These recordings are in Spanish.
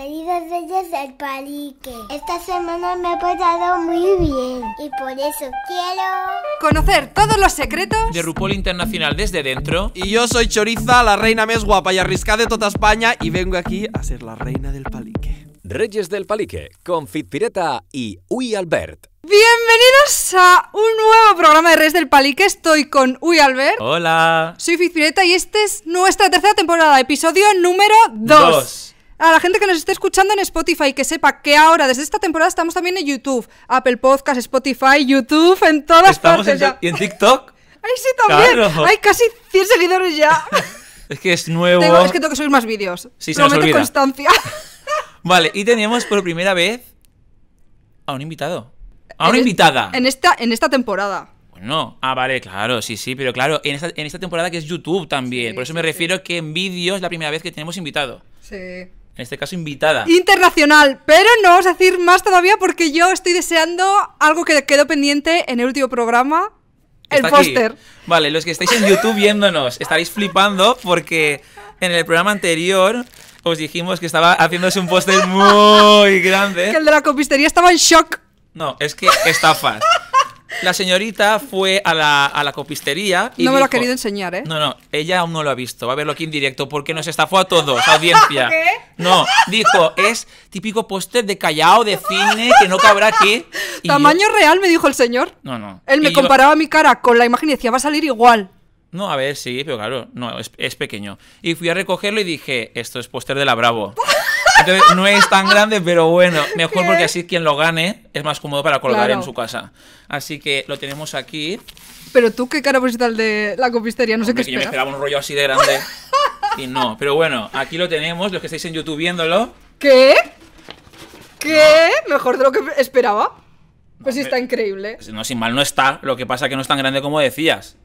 Queridos Reyes del Palique, esta semana me ha portado muy bien y por eso quiero... Conocer todos los secretos de RuPaul Internacional desde dentro. Y yo soy Choriza, la reina más guapa y arriscada de toda España y vengo aquí a ser la reina del Palique. Reyes del Palique, con Fitpireta y Uy Albert. Bienvenidos a un nuevo programa de Reyes del Palique. Estoy con Uy Albert. Hola. Soy Fitpireta y esta es nuestra tercera temporada, episodio número 2. A la gente que nos esté escuchando en Spotify, que sepa que ahora, desde esta temporada, estamos también en YouTube. Apple Podcasts, Spotify, YouTube, en todas estamos partes. En, ya. ¿Y en TikTok? ¡Ay, sí, también! Hay casi 100 seguidores ya. es que es nuevo. Tengo, es que tengo que subir más vídeos. Sí, se Prometo constancia. vale, y tenemos por primera vez a un invitado. A una invitada. En esta, en esta temporada. No. Ah, vale, claro, sí, sí, pero claro, en esta, en esta temporada que es YouTube también. Por eso me refiero que en vídeo es la primera vez que tenemos invitado. Sí en este caso invitada. Internacional, pero no os decir más todavía porque yo estoy deseando algo que quedó pendiente en el último programa. El póster. Vale, los que estáis en YouTube viéndonos, estaréis flipando porque en el programa anterior os dijimos que estaba haciéndose un póster muy grande. Que el de la copistería estaba en shock. No, es que estafas. La señorita fue a la, a copistería y No me lo ha querido enseñar, ¿eh? No, no, ella aún no lo ha visto. Va a verlo aquí en directo porque nos estafó a todos, audiencia. ¿Qué? No, dijo, es típico póster de Callao, de cine, que no cabrá aquí. Tamaño real, me dijo el señor. No, no. Él me comparaba mi cara con la imagen y decía, va a salir igual. No, a ver, sí, pero claro, no, es, es pequeño. Y fui a recogerlo y dije, esto es póster de la Bravo. no es tan grande, pero bueno, mejor porque así quien lo gane es más cómodo para colgar en su casa. Así que lo tenemos aquí. Pero tú, qué cara tal de la copistería, no sé qué que Yo me esperaba un rollo así de grande. y no, pero bueno, aquí lo tenemos, los que estáis en YouTube viéndolo. ¿Qué? ¿Qué? Mejor de lo que esperaba. Pues sí, está increíble. No, sin mal no está. Lo que pasa es que no es tan grande como decías.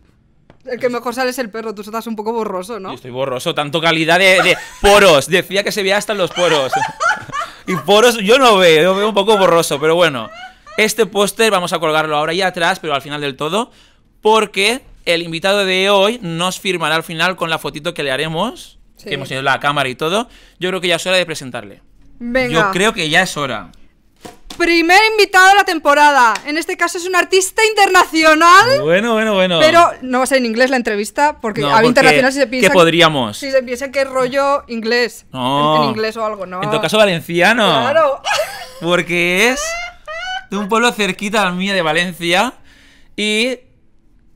El que mejor sale es el perro, tú estás un poco borroso, ¿no? Yo estoy borroso, tanto calidad de, poros. Decía que se veía hasta los poros. Y poros yo no veo, yo veo un poco borroso, pero bueno. Este póster vamos a colgarlo ahora y atrás, pero al final del todo, porque el invitado de hoy nos firmará al final con la fotito que le haremos, que hemos tenido la cámara y todo. Yo creo que ya es hora de presentarle. Venga. Yo creo que ya es hora primer invitado de la temporada. En este caso es un artista internacional. Bueno, bueno, bueno. Pero no va a ser en inglés la entrevista, porque a internacional si se piensa. Que podríamos. Si se piensa que rollo inglés. No. En, inglés o algo, ¿no? En todo caso, valenciano. Claro. Porque es de un pueblo cerquita al mío de Valencia. Y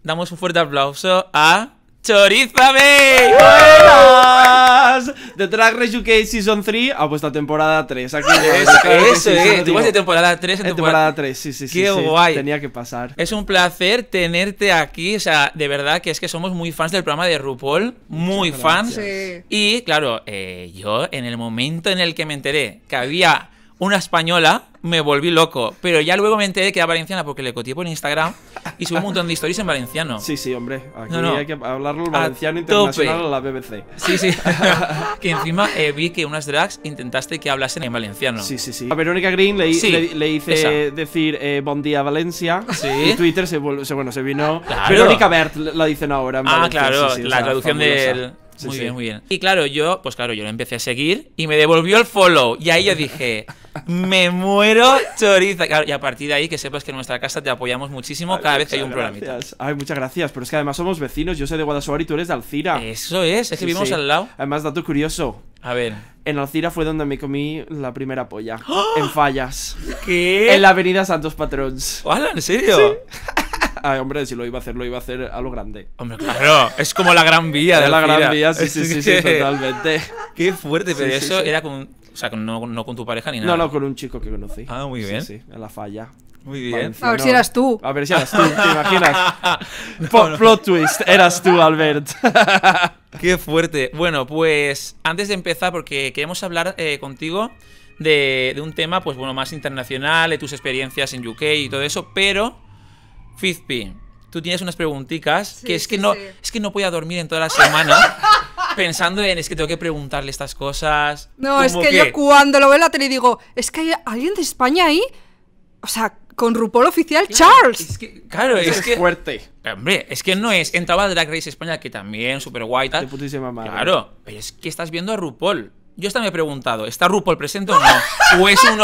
damos un fuerte aplauso a ¡Chorízame! ¡Buenas! The Track Race UK Season 3 a temporada 3. Aquí eso, eh. Tú vas de temporada 3 en temporada... temporada 3, sí, sí, sí. Qué guay. Tenía que pasar. Es un placer tenerte aquí. O sea, de verdad que es que somos muy fans del programa de RuPaul. Muy fans. Y claro, eh, yo en el momento en el que me enteré que había una española, me volví loco. Pero ya luego me enteré que era valenciana porque le cotié por Instagram y subí un montón de stories en valenciano. Sí, sí, hombre. Aquí hay que hablarlo en valenciano internacional a la BBC. Sí, sí. que encima eh, vi que unas drags intentaste que hablasen en valenciano. Sí, sí, sí. A Verónica Green le, hice decir eh, Bon día Valencia. Y Twitter se, bueno, se vino. Verónica Bert la dicen ahora. ah, claro. la traducción del muy bien, muy bien. Y claro, yo, pues claro, yo lo empecé a seguir y me devolvió el follow. Y ahí yo dije, me muero choriza. y a partir de ahí que sepas que en nuestra casa te apoyamos muchísimo cada vez que hay un programita. Ay, muchas gracias. Pero es que además somos vecinos. Yo soy de Guadalajara y tú eres de Alcira. Eso es, es que vivimos al lado. Además, dato curioso. A ver. En Alcira fue donde me comí la primera polla. En ¡Ah! Fallas. ¿Qué? En la avenida Santos Patrons. ¿En serio? Ay, hombre, si lo iba a hacer, lo iba a hacer a lo grande. Hombre, claro, es como la gran vía de la gran vía, sí, sí, sí, sí, totalmente. Qué fuerte, pero eso era con. O sea, no, con tu pareja ni nada. No, no, con un chico que conocí. Ah, muy bien. Sí, sí, en la falla. Muy bien. A ver si eras tú. A ver si eras tú, ¿te imaginas? no, Plot twist, eras tú, Albert. Qué fuerte. Bueno, pues antes de empezar, porque queremos hablar eh, contigo de, de, un tema, pues bueno, más internacional, de tus experiencias en UK y todo eso, pero Fizpi, tú tienes unas preguntitas que es que no es que no voy a dormir en toda la semana pensando en es que tengo que preguntarle estas cosas. No, es que, yo cuando lo veo en la tele digo, es que hay alguien de España ahí. O sea, con RuPaul oficial Charles. Es que, claro, es, fuerte. Hombre, es que no es. Entraba Drag Race España, que también, súper guay Claro, pero es que estás viendo a RuPaul. Yo hasta me he preguntado, ¿está RuPaul presente o no? ¿O es un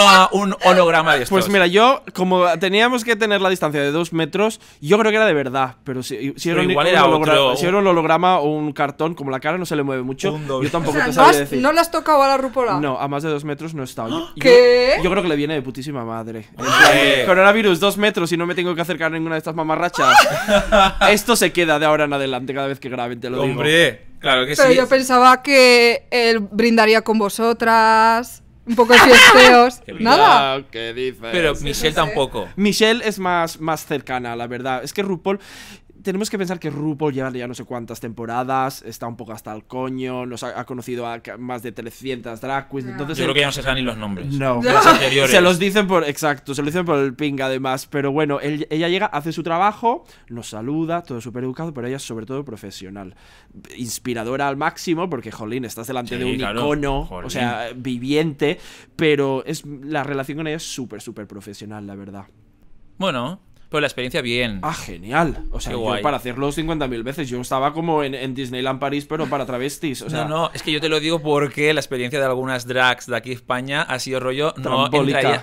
holograma de pues estos? Pues mira, yo, como teníamos que tener la distancia de dos metros, yo creo que era de verdad. Pero si, si, era, un, holograma o un cartón, como la cara no se le mueve mucho, yo tampoco te sabía no decir. le has tocado a la RuPaul? No, a más de dos metros no he estado. ¿Ah? Yo, ¿Qué? Yo, creo que le viene de putísima madre. coronavirus, dos metros y no me tengo que acercar a ninguna de estas mamarrachas. Esto se queda de ahora en adelante cada vez que graben, te lo digo. ¡Hombre! Claro que Pero yo pensaba que él brindaría con vosotras. Un poco de fiesteos. Nada. Pero Michelle tampoco. Michelle es más, más cercana, la verdad. Es que RuPaul tenemos que pensar que RuPaul lleva ya no sé cuántas temporadas, está un poco hasta el coño, nos ha, conocido a más de 300 drag queens. Entonces, Yo creo que ya no se saben ni los nombres. No, se los dicen por. Exacto, se lo dicen por el ping además. Pero bueno, ella llega, hace su trabajo, nos saluda, todo súper educado, pero ella es sobre todo profesional. Inspiradora al máximo, porque jolín, estás delante de un icono, o sea, viviente, pero es la relación con ella es súper, súper profesional, la verdad. Bueno, la experiencia bien. Ah, genial. O sea, yo para hacerlo 50.000 veces, yo estaba como en, Disneyland París, pero para travestis. O sea... No, no, es que yo te lo digo porque la experiencia de algunas drags de aquí en España ha sido rollo... No,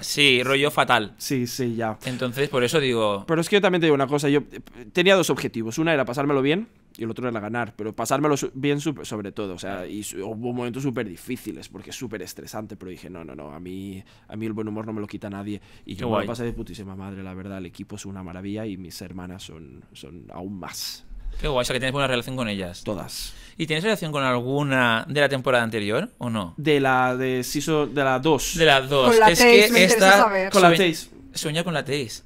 sí, rollo fatal. Sí, sí, ya. Entonces, por eso digo... Pero es que yo también te digo una cosa, yo eh, tenía dos objetivos. Una era pasármelo bien, y el otro era ganar, pero pasármelo bien sobre todo, o sea, y hubo momentos súper difíciles porque es súper estresante, pero dije, no, no, no, a mí, a mí el buen humor no me lo quita nadie y yo me pasé de putísima madre, la verdad, el equipo es una maravilla y mis hermanas son, son aún más. Qué guay, o sea que tienes buena relación con ellas. Todas. ¿Y tienes relación con alguna de la temporada anterior o no? De la de Siso, de la 2. De la 2. Con la es que esta, Con la Sueña con la TEIS.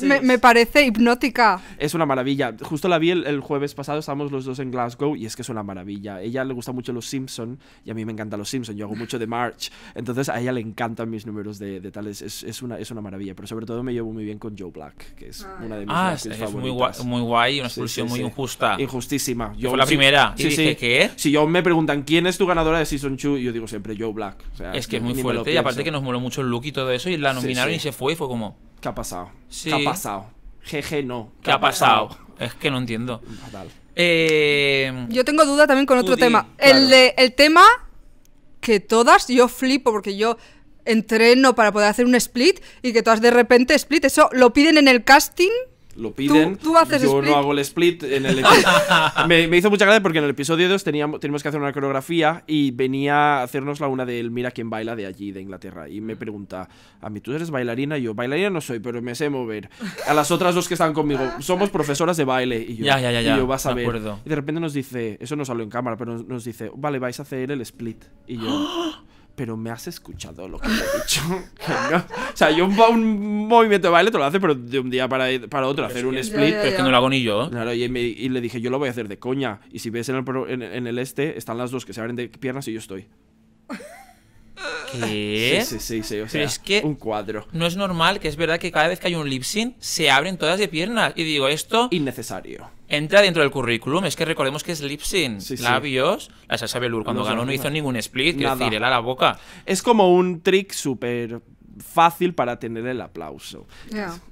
E me, parece hipnótica. Es una maravilla. Justo la vi el, jueves pasado, estábamos los dos en Glasgow y es que es una maravilla. ella le gusta mucho los Simpson y a mí me encantan los Simpson. Yo hago mucho de March. Entonces a ella le encantan mis números de, tales. Es, una, es una maravilla. Pero sobre todo me llevo muy bien con Joe Black, que es ah, una de mis ah, es, muy, guay, una expulsión muy injusta. Injustísima. Yo, fue la primera. y dije, Si yo me preguntan quién es tu ganadora de Season 2, yo digo siempre Joe Black. es que es muy fuerte. Y aparte que nos moló mucho el look y todo eso. Y la nominaron y se fue. Fue como ¿Qué ha pasado? ¿Qué ha pasado? Jeje, no. ¿Qué, ha pasado? Es que no entiendo. Ah, eh, yo tengo duda también con otro tema. El, el tema que todas, yo flipo porque yo entreno para poder hacer un split y que todas de repente split, eso lo piden en el casting lo piden. yo no hago el split en el me, hizo mucha gracia porque en el episodio 2 teníamos, que hacer una coreografía y venía a hacernos la una del Mira quién baila de allí, de Inglaterra. Y me pregunta, a mí, ¿tú eres bailarina? Y yo, bailarina no soy, pero me sé mover. A las otras dos que están conmigo, somos profesoras de baile. Y yo, ya, ya, Y yo, vas a ver. Y de repente nos dice, eso no salió en cámara, pero nos dice, vale, vais a hacer el split. Y yo... ¡Ah! pero me has escuchado lo que te he dicho. O sea, yo un, movimiento de baile te lo hace, pero de un día para, otro, hacer un split. Pero es que no lo hago ni yo. Claro, y, le dije, yo lo voy a hacer de coña. Y si ves en el, en, el este, están las dos que se abren de piernas y yo estoy. ¿Qué? Sí, sí, sí, es que un cuadro. No es normal, que es verdad que cada vez que hay un lip se abren todas de piernas. Y digo, esto. Innecesario entra dentro del currículum. Es que recordemos que es Lipsin, sí, labios. La cuando ganó no, hizo ningún split, quiero decir, era la boca. Es como un trick súper fácil para tener el aplauso.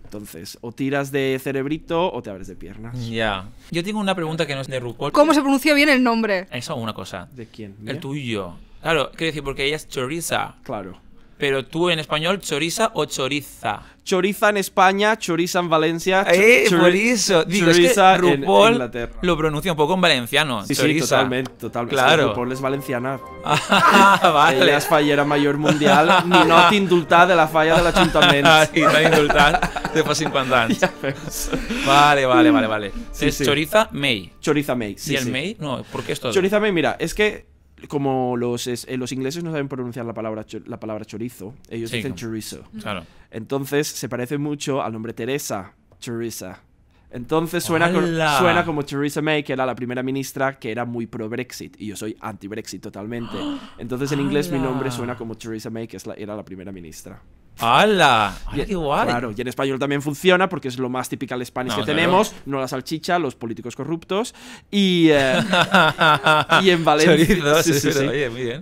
Entonces, o tiras de cerebrito o te abres de piernas. Ya. Yo tengo una pregunta que no es de Ruco. ¿Cómo se pronuncia bien el nombre? Eso, una cosa. ¿De quién? El tuyo. Claro, quiero decir, porque ella es Choriza. Claro. Pero tú en español, choriza o choriza. Choriza en España, choriza en Valencia. Chorizo. eh, por choriza es que RuPaul Lo pronuncia un poco en valenciano. Sí, sí, totalmente, totalmente. Claro. Es es valenciana. ah, vale. Ella es fallera mayor mundial. ni no indultas de la falla del ayuntamiento. Ay, Te te de fa en anys. Vale, vale, vale, vale. es choriza May. Choriza May, sí, ¿Y el May? No, ¿por qué esto? Choriza May, mira, es que como eh, los, ingleses no saben pronunciar la palabra, la palabra chorizo, ellos dicen chorizo. Mm. Entonces se parece mucho al nombre Teresa, Teresa. Entonces suena, suena como Theresa May, que era la primera ministra que era muy pro-Brexit, y yo soy anti-Brexit totalmente. Entonces en inglés mi nombre suena como Theresa May, que era la primera ministra. ¡Hala! Claro, y en español también funciona porque es lo más típico Spanish que tenemos, no la salchicha, los políticos corruptos. Y, eh, en Valencia.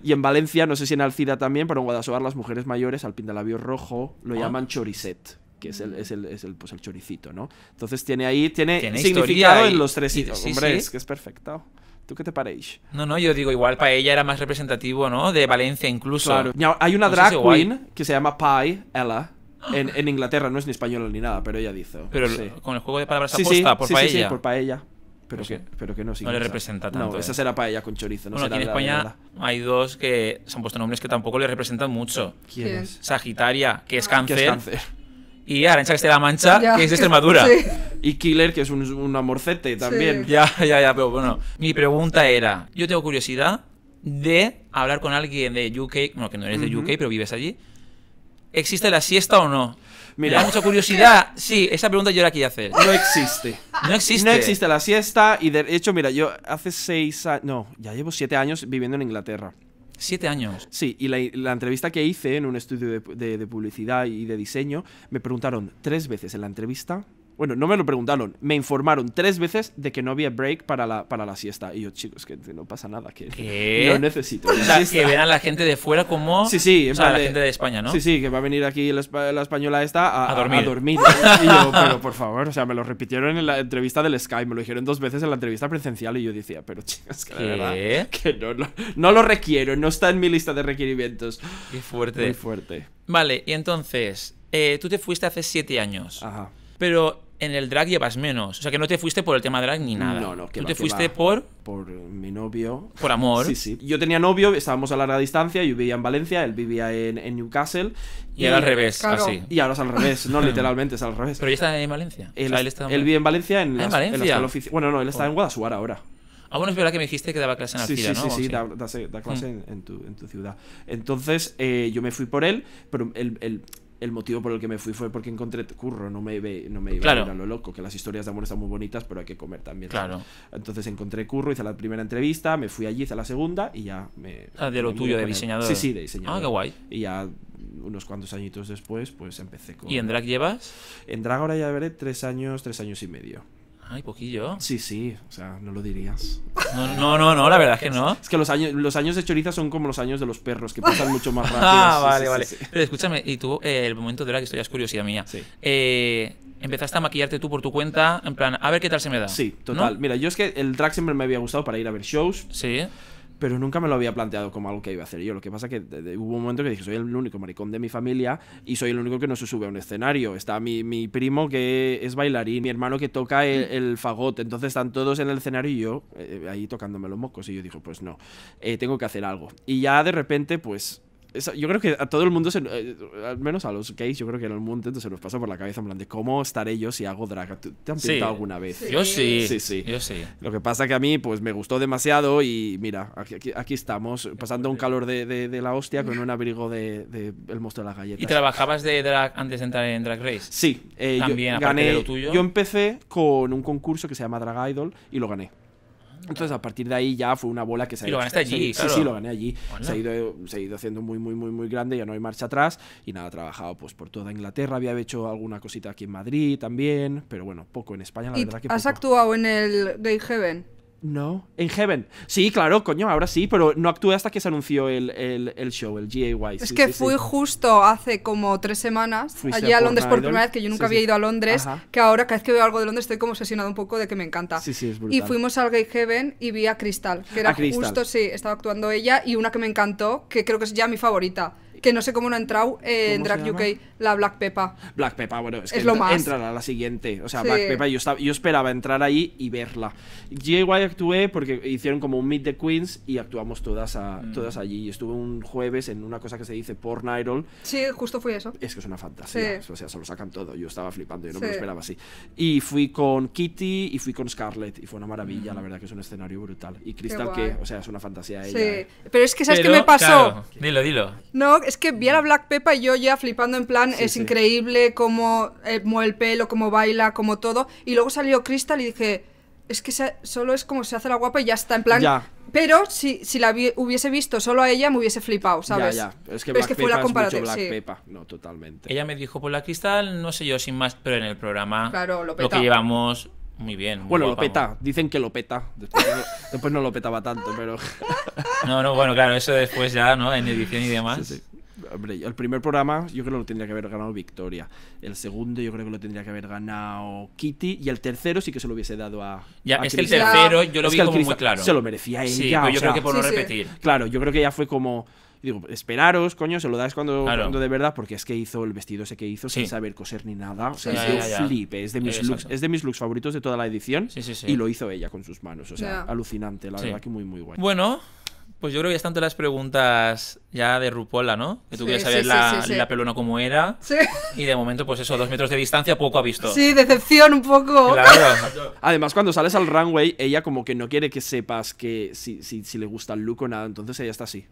Y en Valencia, no sé si en Alcida también, pero en Guadalajara las mujeres mayores al pindalabio rojo lo ah. llaman choricet que es el, pues el choricito, ¿no? Entonces tiene ahí, tiene, significado en los tres Hombre, es que es perfecto. ¿Tú qué te paréis? No, no, yo digo, igual para ella era más representativo, ¿no? De Valencia incluso. Claro. Hay una drag queen que se llama Pie Ella. En, en, Inglaterra no es ni española ni nada, pero ella dice. Pero con el juego de palabras aposta, por paella. Sí, por paella. Pero, que, pero que no No le representa tanto. No, esa eh. será paella con chorizo. No bueno, aquí en España hay dos que se han puesto nombres que tampoco le representan mucho. ¿Quién es? Sagitaria, que es cáncer. Que es cáncer y Arancha Castilla-La Mancha, que es de Extremadura. Y Killer, que es un, amorcete también. Ya, ya, ya, pero bueno. Mi pregunta era, yo tengo curiosidad de hablar con alguien de UK, bueno, que no eres de UK, pero vives allí. ¿Existe la siesta o no? Mira, mucha curiosidad. Sí, esa pregunta yo la quería hacer. No existe. No existe. No existe la siesta y de hecho, mira, yo hace seis años, no, ya llevo siete años viviendo en Inglaterra. Siete años. Sí, y la, entrevista que hice en un estudio de publicidad y de diseño, me preguntaron tres veces en la entrevista bueno, no me lo preguntaron, me informaron tres veces de que no había break para la, para la siesta. Y yo, chicos, que no pasa nada, que no necesito. O que vean a la gente de fuera como. Sí, sí, o sea, la gente de España, ¿no? Sí, sí, que va a venir aquí la, española esta a, dormir. yo, pero por favor, o sea, me lo repitieron en la entrevista del Sky me lo dijeron dos veces en la entrevista presencial y yo decía, pero chicos, que que no, no, lo requiero, no está en mi lista de requerimientos. Qué fuerte. Muy fuerte. Vale, y entonces, eh, tú te fuiste hace siete años. Ajá. Pero en el drag llevas menos. O sea, que no te fuiste por el tema drag ni nada. No, no, que Tú te fuiste por... Por mi novio. Por amor. Sí, sí. Yo tenía novio, estábamos a larga distancia, yo vivía en Valencia, él vivía en, Newcastle. Y, era al revés, así. Y ahora es al revés, no literalmente, es al revés. Pero ya está en Valencia. Él, está... él vive en Valencia, en, la ah, en Valencia. bueno, no, él está oh. en Guadalajara ahora. Ah, bueno, es verdad que me dijiste que daba clase en la ciudad, sí, ¿no? Sí, sí, da, da, clase hmm. en, tu, ciudad. Entonces, eh, yo me fui por él, pero el, el, el motivo por el que me fui fue porque encontré curro, no me, no me iba a ir a lo loco, que las historias de amor están muy bonitas, pero hay que comer también. Claro. Entonces encontré curro, hice la primera entrevista, me fui allí, hice la segunda y ya me... Ah, de lo tuyo, de diseñador. Sí, sí, de diseñador. Ah, qué guay. Y ya unos cuantos añitos después, pues empecé con... ¿Y en drag llevas? En drag ahora ya veré tres años, tres años y medio. Ay, poquillo. Sí, sí, o sea, no lo dirías. No, no, no, la verdad es que no. Es que los años, los años de choriza son como los años de los perros, que pasan mucho más rápido. Ah, vale, vale. Pero escúchame, y tú, eh, el momento de la que es curiosidad mía. Sí. Eh, empezaste a maquillarte tú por tu cuenta, en plan, a ver qué tal se me da. Sí, total. Mira, yo es que el drag siempre me había gustado para ir a ver shows. Sí pero nunca me lo había planteado como algo que iba a hacer yo. Lo que pasa que hubo un momento que dije, soy el único maricón de mi familia y soy el único que no se sube a un escenario. Está mi, primo que es bailarín, mi hermano que toca mm. el, fagot, entonces están todos en el escenario y yo eh, eh, ahí tocándome los mocos. Y yo dije, pues no, eh, tengo que hacer algo. Y ya de repente, pues yo creo que a todo el mundo, eh, al menos a los gays, yo creo que en el mundo se nos pasa por la cabeza en de cómo estaré yo si hago drag. ¿Te han pintado alguna vez? Yo sí. Yo sí. Lo que pasa que a mí pues me gustó demasiado y mira, aquí, estamos, pasando un calor de, la hostia con un abrigo de, el monstruo de las galletas. ¿Y trabajabas de drag antes de entrar en Drag Race? Sí. Eh, También, gané, Yo empecé con un concurso que se llama Drag Idol y lo gané. Entonces, a partir de ahí ya fue una bola que se ha ido. lo ganaste allí, Sí, sí, lo gané allí. Se, ha ido, ha ido haciendo muy, muy, muy, muy grande, ya no hay marcha atrás. Y nada, he trabajado pues, por toda Inglaterra, había hecho alguna cosita aquí en Madrid también, pero bueno, poco en España, la verdad que. ¿Has actuado en el Gay Heaven? No. En Heaven. Sí, claro, coño, ahora sí, pero no actué hasta que se anunció el, show, el GAY. Es que fui justo hace como tres semanas allí a Londres por primera vez, que yo nunca había ido a Londres, que ahora cada vez que veo algo de Londres estoy como obsesionado un poco de que me encanta. Sí, sí, es Y fuimos al Gay Heaven y vi a Crystal, que era justo, sí, estaba actuando ella, y una que me encantó, que creo que es ya mi favorita que no sé cómo no ha entrado eh, en Drag UK, la Black Peppa Black Pepa, bueno, es que lo más. entrará la siguiente. O sea, Black Pepa, yo, estaba, yo esperaba entrar ahí y verla. JY actué porque hicieron como un Meet the Queens y actuamos todas, a, mm. todas allí. Y estuve un jueves en una cosa que se dice Porn Idol. Sí, justo fue eso. Es que es una fantasía. O sea, se lo sacan todo. Yo estaba flipando, yo no me esperaba así. Y fui con Kitty y fui con Scarlett y fue una maravilla, mm. la verdad que es un escenario brutal. Y Crystal que, o sea, es una fantasía Sí, ¿eh? pero es que sabes qué me pasó. Dilo, dilo. No, es que vi a la Black Pepa y yo ya flipando en plan, es increíble cómo eh, mueve el pelo, cómo baila, como todo. Y luego salió Crystal y dije, es que solo es como se hace la guapa y ya está, en plan... Pero si, si la hubiese visto solo a ella, me hubiese flipado, ¿sabes? Es que, es fue la comparación. Black No, totalmente. Ella me dijo, por pues la Crystal, no sé yo, sin más, pero en el programa... lo, que llevamos... Muy bien. bueno, lo peta. Dicen que lo peta. Después, no, lo petaba tanto, pero. no, no, bueno, claro, eso después ya, ¿no? En edición y demás. Sí, sí el primer programa yo creo que lo tendría que haber ganado Victoria. El segundo yo creo que lo tendría que haber ganado Kitty. Y el tercero sí que se lo hubiese dado a. Ya, es que el tercero yo lo vi como muy claro. Se lo merecía ella. yo creo que por no repetir. Claro, yo creo que ya fue como digo, esperaros, coño, se lo dais cuando, cuando, de verdad, porque es que hizo el vestido ese que hizo sin saber coser ni nada. O es un flip, es de mis looks, favoritos de toda la edición. Sí, y lo hizo ella con sus manos. O sea, alucinante, la verdad que muy, muy guay. Bueno, pues yo creo que ya están todas las preguntas ya de Rupola, ¿no? Que tú quieres saber la, pelona cómo era. Y de momento, pues eso, dos metros de distancia, poco ha visto. Sí, decepción un poco. Claro. Además, cuando sales al runway, ella como que no quiere que sepas que si, le gusta el look o nada, entonces ella está así.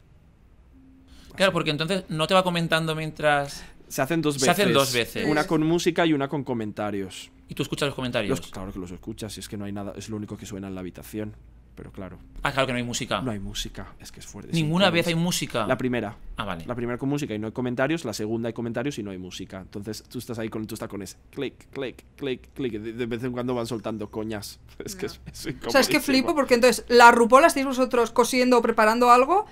Claro, porque entonces no te va comentando mientras. Se hacen dos veces. Se hacen dos veces. Una con música y una con comentarios. ¿Y tú escuchas los comentarios? claro que los escuchas, Y es que no hay nada, es lo único que suena en la habitación pero claro. Ah, claro que no hay música. No hay música, es que es fuerte. Ninguna vez hay música. La primera. Ah, vale. La primera con música y no hay comentarios, la segunda hay comentarios y no hay música. Entonces tú estás ahí con con ese clic, clic, clic, clic. De, vez en cuando van soltando coñas. Es que es, O sea, es que flipo porque entonces la rupola estáis vosotros cosiendo o preparando algo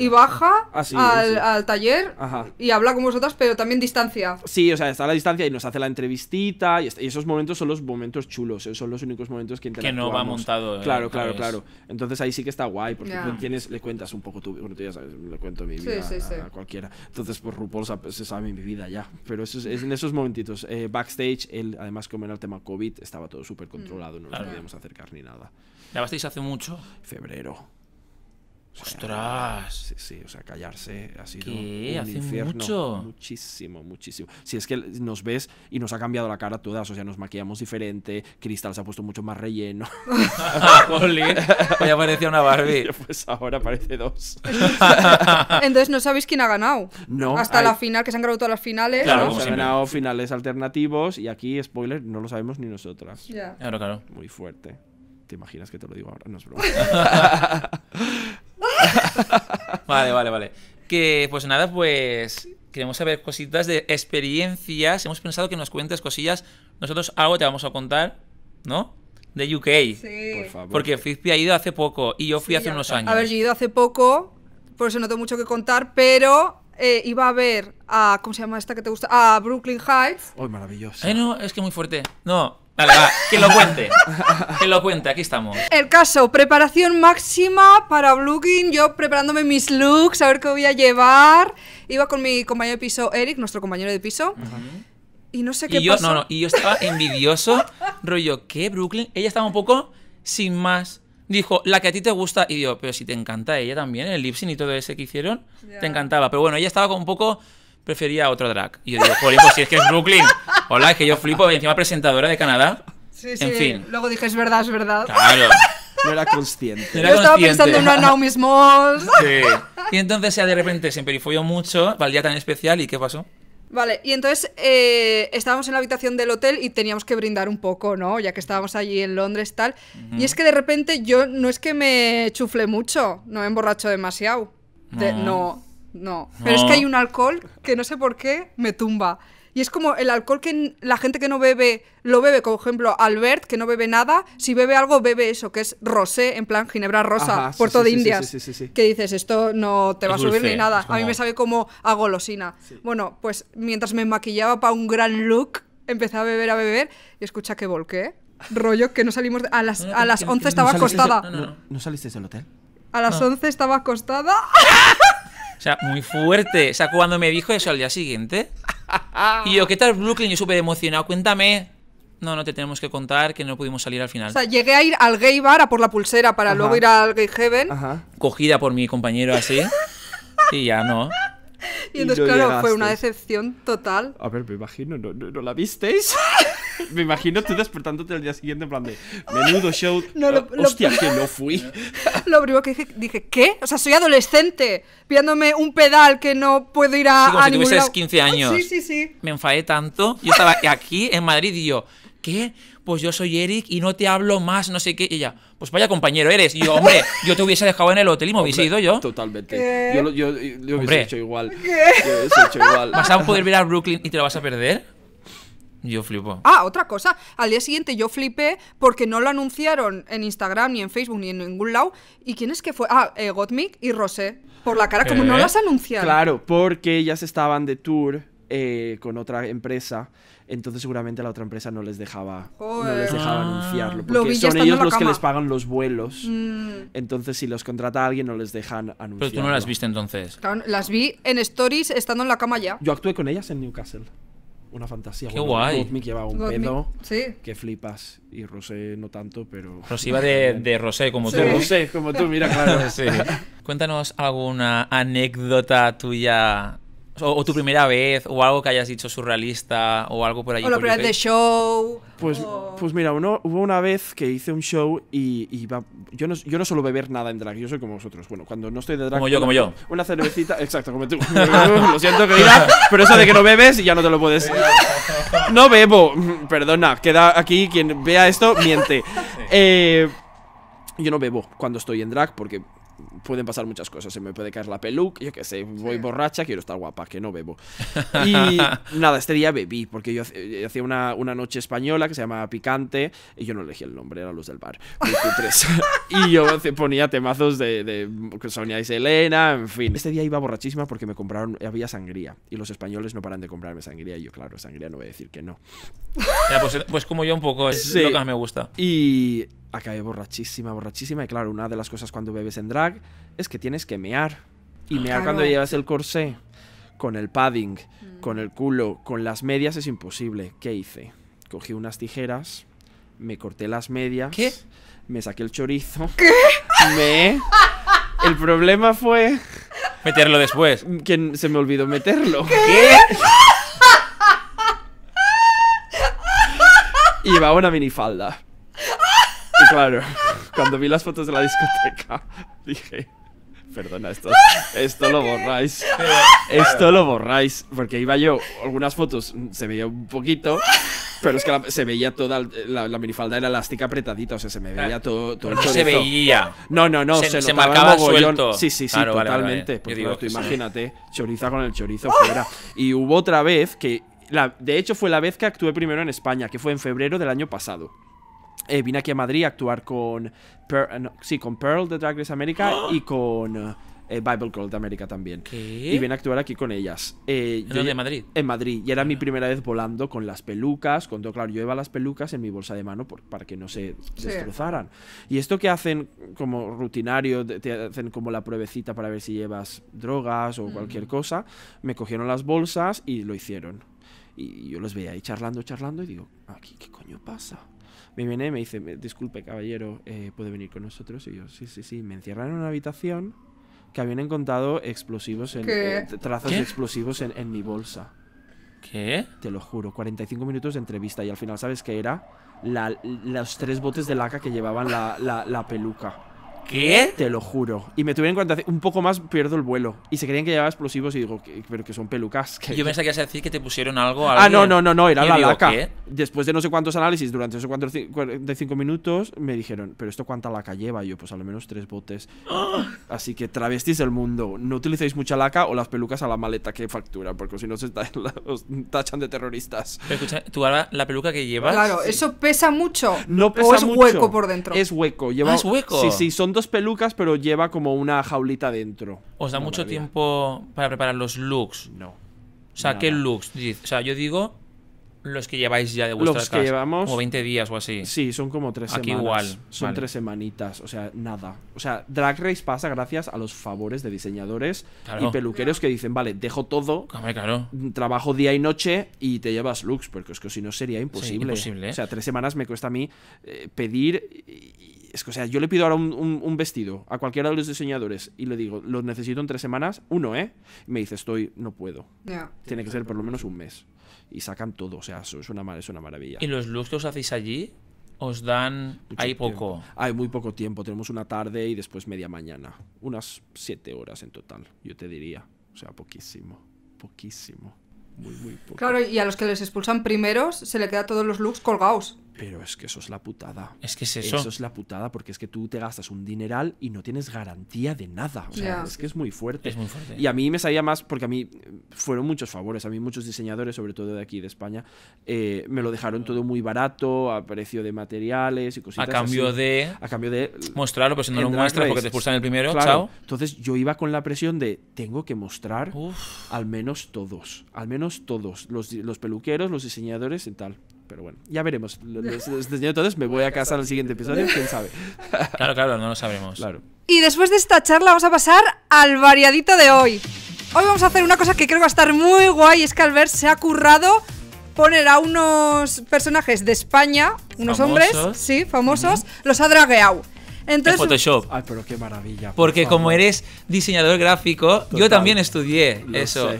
y baja ah, al, al, taller y habla con vosotras, pero también distancia. Sí, o sea, está a la distancia y nos hace la entrevistita y, esos momentos son los momentos chulos, eh, son los únicos momentos que Que no va montado. Eh, claro, claro, pues. claro entonces ahí sí que está guay, porque le cuentas un poco tu bueno, tú ya sabes, le cuento mi vida a cualquiera. Entonces, pues RuPaul pues, se sabe mi vida ya. Pero es, en esos momentitos, eh, backstage, él, además como era el tema COVID, estaba todo súper controlado, no nos podíamos acercar ni nada. ¿Grabasteis hace mucho? Febrero. ¡Ostras! Sí, o sea, callarse ha sido infierno. Mucho. Muchísimo, muchísimo. Si es que nos ves y nos ha cambiado la cara todas, o sea, nos maquillamos diferente, Cristal se ha puesto mucho más relleno. Ah, ya parecía una Barbie. Pues ahora parece dos. Entonces no sabéis quién ha ganado. No. Hasta la final, que se han grabado todas las finales. Claro, ¿no? se han ganado finales alternativos y aquí, spoiler, no lo sabemos ni nosotras. Ya Claro, claro. Muy fuerte. ¿Te imaginas que te lo digo ahora? No es broma. vale, vale, vale. Que pues nada, pues queremos saber cositas de experiencias. Hemos pensado que nos cuentes cosillas. Nosotros algo te vamos a contar, ¿no? De UK. Sí. Por favor. Porque Fizpi ha ido hace poco y yo fui hace unos años. A ver, yo ido hace poco, por eso no tengo mucho que contar, pero eh, iba a ver a. ¿Cómo se llama esta que te gusta? A Brooklyn Heights. ¡Ay, oh, maravilloso! no, es que muy fuerte. No, Dale, va, que lo cuente. Que lo cuente, aquí estamos. El caso, preparación máxima para Brooklyn, yo preparándome mis looks, a ver qué voy a llevar. Iba con mi compañero de piso, Eric, nuestro compañero de piso. Y no sé qué y yo, y yo estaba envidioso, rollo, ¿qué, Brooklyn? Ella estaba un poco sin más. Dijo, la que a ti te gusta. Y yo, pero si te encanta ella también, el lipsin y todo ese que hicieron, te encantaba. Pero bueno, ella estaba con un poco prefería otro drag. Y yo digo, joder, pues si es que es Brooklyn. Hola, es que yo flipo, encima presentadora de Canadá. Sí, sí. En fin. Luego dije, es verdad, es verdad. Claro. No era consciente. yo estaba pensando en una Naomi Smalls. Sí. Y entonces ya de repente se emperifolló mucho, valía tan especial, ¿y qué pasó? Vale, y entonces eh, estábamos en la habitación del hotel y teníamos que brindar un poco, ¿no? Ya que estábamos allí en Londres tal. Y es que de repente yo no es que me chufle mucho, no me emborracho demasiado. no no. Pero es que hay un alcohol que no sé por qué me tumba. Y es como el alcohol que la gente que no bebe, lo bebe, Como ejemplo, Albert, que no bebe nada, si bebe algo, bebe eso, que es rosé, en plan ginebra rosa, puerto de sí, Indias. que dices, esto no te va a subir ni nada. A mí me sabe como a golosina. Bueno, pues mientras me maquillaba para un gran look, empecé a beber, a beber, y escucha que volqué. Rollo que no salimos. A las, a las 11 estaba acostada. ¿No saliste del hotel? A las 11 estaba acostada. O sea, muy fuerte. O sea, cuando me dijo eso al día siguiente. Y yo, ¿qué tal Brooklyn? Yo súper emocionado. Cuéntame. No, no te tenemos que contar que no pudimos salir al final. O sea, llegué a ir al gay bar a por la pulsera para luego ir al gay heaven. Cogida por mi compañero así. Y ya no y, entonces, claro, fue una decepción total. A ver, me imagino, ¿no, la visteis? me imagino tú despertándote al día siguiente en plan de menudo show. No, ah, lo, hostia, que no fui. lo primero que dije, ¿qué? O sea, soy adolescente, viéndome un pedal que no puedo ir a. como si ningún 15 años. Sí, sí, sí. Me enfadé tanto. Yo estaba aquí en Madrid y yo, ¿qué? Pues yo soy Eric y no te hablo más, no sé qué. Y ella, pues vaya compañero eres. Y yo, hombre, yo te hubiese dejado en el hotel y me hubiese ido yo. Totalmente. Yo, hubiese hecho igual. ¿Vas a poder ir a Brooklyn y te lo vas a perder? Yo flipo. Ah, otra cosa. Al día siguiente yo flipé porque no lo anunciaron en Instagram, ni en Facebook, ni en ningún lado. ¿Y quién es que fue? Ah, eh, y Rosé. Por la cara, como no ¿Eh? las anunciaron. Claro, porque ellas estaban de tour eh, con otra empresa, entonces seguramente la otra empresa no les dejaba, no les dejaba ah. anunciarlo. Porque son ellos los que les pagan los vuelos. Mm. Entonces, si los contrata alguien, no les dejan anunciar. Pero tú no las viste entonces. las vi en stories estando en la cama ya. Yo actué con ellas en Newcastle. Una fantasía. Qué guay. Sí. Que flipas. Y Rosé no tanto, pero. Rosé iba de, Rosé como tú. Rosé como tú, mira, claro. sí. Cuéntanos alguna anécdota tuya o, tu primera vez, o algo que hayas dicho surrealista, o algo por ahí. O lo primero de show. Pues, pues mira, uno, hubo una vez que hice un show y, yo, no, yo no suelo beber nada en drag, yo soy como vosotros. Bueno, cuando no estoy de drag. Como yo, como yo. Una cervecita, exacto, como tú. lo siento, querida, pero eso de que no bebes ya no te lo puedes. no bebo, perdona, queda aquí quien vea esto miente. Eh, yo no bebo cuando estoy en drag porque pueden pasar muchas cosas. Se me puede caer la peluca, yo qué sé, voy borracha, quiero estar guapa, que no bebo. Y nada, este día bebí, porque yo eh, hacía una, una, noche española que se llamaba Picante, y yo no elegí el nombre, era Luz del bar. y yo ponía temazos de, de Sonia y Selena, en fin. Este día iba borrachísima porque me compraron, había sangría, y los españoles no paran de comprarme sangría, y yo, claro, sangría no voy a decir que no. Pues, pues, como yo un poco, es lo que me gusta. Y acabé borrachísima, borrachísima. Y claro, una de las cosas cuando bebes en drag es que tienes que mear. Y mear cuando llevas el corsé, con el padding, mm. con el culo, con las medias es imposible. ¿Qué hice? Cogí unas tijeras, me corté las medias. ¿Qué? Me saqué el chorizo. ¿Qué? Me. El problema fue. Meterlo después. Que se me olvidó meterlo. ¿Qué? ¿Qué? Llevaba una minifalda claro, cuando vi las fotos de la discoteca, dije, perdona, esto, esto lo borráis. Esto lo borráis. Porque iba yo, algunas fotos se veía un poquito, pero es que se veía toda, la, la, minifalda era elástica apretadita, o sea, se me veía todo, todo el No se veía. No, no, no, se, se, marcaba suelto. Sí, sí, sí, totalmente. imagínate, choriza con el chorizo fuera. Y hubo otra vez que, la, de hecho fue la vez que actué primero en España, que fue en febrero del año pasado. Eh, vine aquí a Madrid a actuar con, Pearl, sí, con Pearl de Drag Race América ¡Ah! y con eh, Bible Girl de América también. Y vine a actuar aquí con ellas. Eh, yo, de Madrid? En Madrid. Y era mi ah. primera vez volando con las pelucas. Con claro, yo llevaba las pelucas en mi bolsa de mano para que no se destrozaran. Y esto que hacen como rutinario, te hacen como la pruebecita para ver si llevas drogas o cualquier mm. cosa, me cogieron las bolsas y lo hicieron. Y yo los veía ahí charlando, charlando y digo, aquí, ¿qué coño pasa? me viene y me dice, disculpe caballero, eh, ¿puede venir con nosotros? Y yo, sí, sí, sí, me encierran en una habitación que habían encontrado explosivos, en, eh, de explosivos en, mi bolsa. ¿Qué? Te lo juro, 45 minutos de entrevista y al final, ¿sabes que era? los tres botes de laca que llevaban la, la peluca. ¿Qué? Te lo juro. Y me tuvieron en cuenta un poco más, pierdo el vuelo. Y se creían que llevaba explosivos y digo, pero que son pelucas. Yo pensé que ibas a decir que te pusieron algo. A ah, no, no, no, no, era la laca. Después de no sé cuántos análisis, durante esos 45 minutos, me dijeron, ¿pero esto cuánta laca lleva? yo, pues al menos tres botes. Así que travestis el mundo. No utilicéis mucha laca o las pelucas a la maleta que factura, porque si no se os tachan de terroristas. escucha, tú ahora la peluca que llevas. Claro, eso pesa mucho. No pesa ¿O es hueco por dentro. Es hueco. Lleva, ah, es hueco. Sí, sí, son dos pelucas, pero lleva como una jaulita dentro. ¿Os da mucho tiempo para preparar los looks? No. O sea, ¿qué looks? O sea, yo digo los que lleváis ya de vuestras Los que llevamos. 20 días o así. Sí, son como tres Aquí igual. Son tres semanitas. O sea, nada. O sea, Drag Race pasa gracias a los favores de diseñadores y peluqueros que dicen, vale, dejo todo. Claro. Trabajo día y noche y te llevas looks, porque es que si no sería imposible. O sea, tres semanas me cuesta a mí eh, pedir. es que, o sea, yo le pido ahora un, vestido a cualquiera de los diseñadores y le digo, lo necesito en tres semanas, uno, ¿eh? Y me dice, estoy, no puedo. Tiene que ser por lo menos un mes y sacan todo. O sea, es una, es una maravilla. ¿Y los looks que os hacéis allí? Os dan. hay poco. Hay muy poco tiempo. Tenemos una tarde y después media mañana. Unas siete horas en total, yo te diría. O sea, poquísimo. Poquísimo. Muy, muy poco. Claro, y a los que les expulsan primeros se le queda todos los looks colgados. Pero es que eso es la putada. Es que es eso. Eso es la putada porque es que tú te gastas un dineral y no tienes garantía de nada. O sea, es que es muy fuerte. Es muy fuerte. Y a mí me salía más porque a mí eh, fueron muchos favores. A mí muchos diseñadores, sobre todo de aquí de España, eh, me lo dejaron todo muy barato a precio de materiales y cositas. A cambio de. A cambio de. Mostrarlo, pero si no lo muestras porque te expulsan el primero, chao. Entonces yo iba con la presión de tengo que mostrar al menos todos. Al menos todos. Los, los peluqueros, los diseñadores y tal. Pero bueno, ya veremos. desde entonces Me voy a casar en el siguiente episodio. ¿Quién sabe? Claro, claro, no lo sabremos. Y después de esta charla vamos a pasar al variadito de hoy. Hoy vamos a hacer una cosa que creo que va a estar muy guay. Es que Albert se ha currado poner a unos personajes de España, unos hombres, sí, famosos, los ha dragueado. Entonces, Photoshop. Ay, pero qué maravilla. porque como eres diseñador gráfico, yo también estudié eso.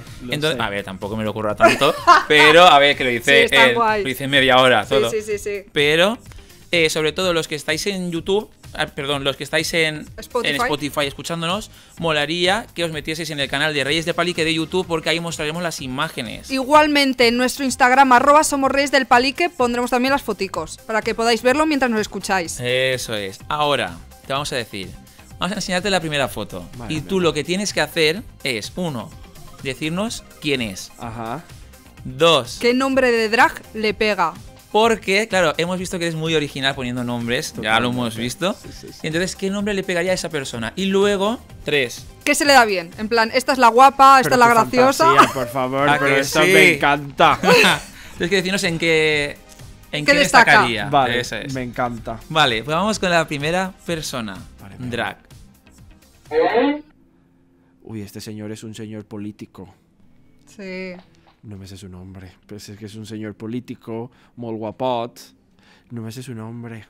a ver, tampoco me lo ocurra tanto, pero a ver, que lo hice, lo hice media hora todo. Sí, sí, sí, Pero eh, sobre todo los que estáis en YouTube, Ah, perdón, los que estáis en Spotify. escuchándonos, molaría que os metieseis en el canal de Reyes de Palique de YouTube porque ahí mostraremos las imágenes. Igualmente, en nuestro Instagram, arroba somos Reyes del Palique, pondremos también las foticos para que podáis verlo mientras nos escucháis. Eso es. Ahora, te vamos a decir. Vamos a enseñarte la primera foto. y tú lo que tienes que hacer es, uno, decirnos quién es. Ajá. Dos. ¿Qué nombre de drag le pega? Porque, claro, hemos visto que es muy original poniendo nombres, ya lo hemos visto. Entonces, ¿qué nombre le pegaría a esa persona? Y luego, tres. ¿Qué se le da bien? En plan, esta es la guapa, esta es la graciosa. Fantasía, por favor, pero esto me encanta. Tienes que decirnos en qué, en qué, destacaría. Vale, me encanta. Vale, pues vamos con la primera persona. Drag. ¿Eh? Uy, este señor es un señor político. Sí no me sé su nombre, pues es que es un señor político, molguapot. no me sé su nombre,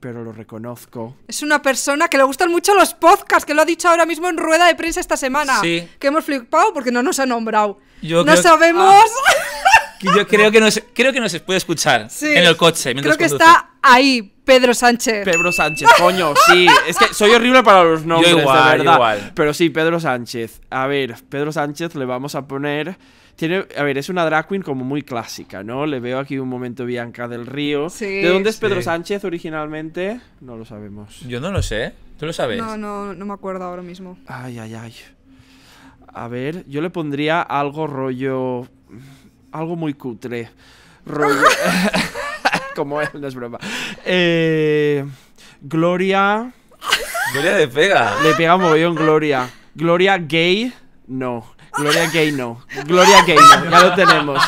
pero lo reconozco. Es una persona que le gustan mucho los podcasts, que lo ha dicho ahora mismo en rueda de prensa esta semana. Sí. Que hemos flipado porque no nos ha nombrado. Yo no sabemos. Ah. yo creo que, no creo que nos puede escuchar en el coche. Mientras creo que está ahí, Pedro Sánchez. Pedro Sánchez, coño, sí. Es que soy horrible para los nombres, igual, de verdad. Igual. Pero sí, Pedro Sánchez. A ver, Pedro Sánchez le vamos a poner tiene, a ver, es una drag queen como muy clásica, ¿no? Le veo aquí un momento Bianca del Río. ¿De dónde es Pedro Sánchez originalmente? No lo sabemos. Yo no lo sé. ¿Tú lo sabes? No, no, no me acuerdo ahora mismo. Ay, ay, ay. A ver, yo le pondría algo rollo. Algo muy cutre. Rollo. como él, no es broma. Eh, Gloria. Gloria le pega. Le pega un Gloria. Gloria gay, no. Gloria Gaynor. Gloria Gaynor, ya lo tenemos.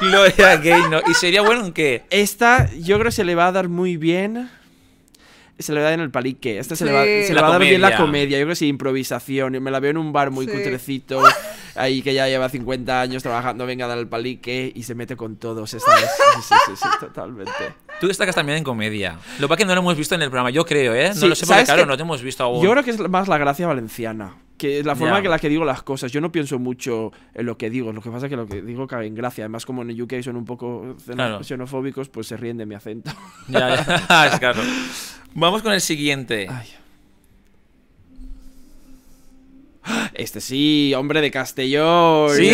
Gloria Gaynor. ¿Y sería bueno que Esta yo creo que se le va a dar muy bien. Se le va a dar en el palique. Esta se le va, a dar bien la comedia. Yo creo que sí, improvisación. Me la veo en un bar muy cutrecito. Ahí que ya lleva 50 años trabajando. Venga, dar el palique. Y se mete con todos. Esta Sí, sí, sí, totalmente. Tú destacas también en comedia. Lo que no lo hemos visto en el programa, yo creo, ¿eh? No lo sé claro, no te hemos visto aún. Yo creo que es más la gracia valenciana es la forma en la que digo las cosas. Yo no pienso mucho en lo que digo. Lo que pasa es que lo que digo cae en gracia. Además, como en el UK son un poco xenofóbicos, pues se ríen de mi acento. Ya, claro. Vamos con el siguiente. Ay. Este sí, hombre de Castellón. Sí.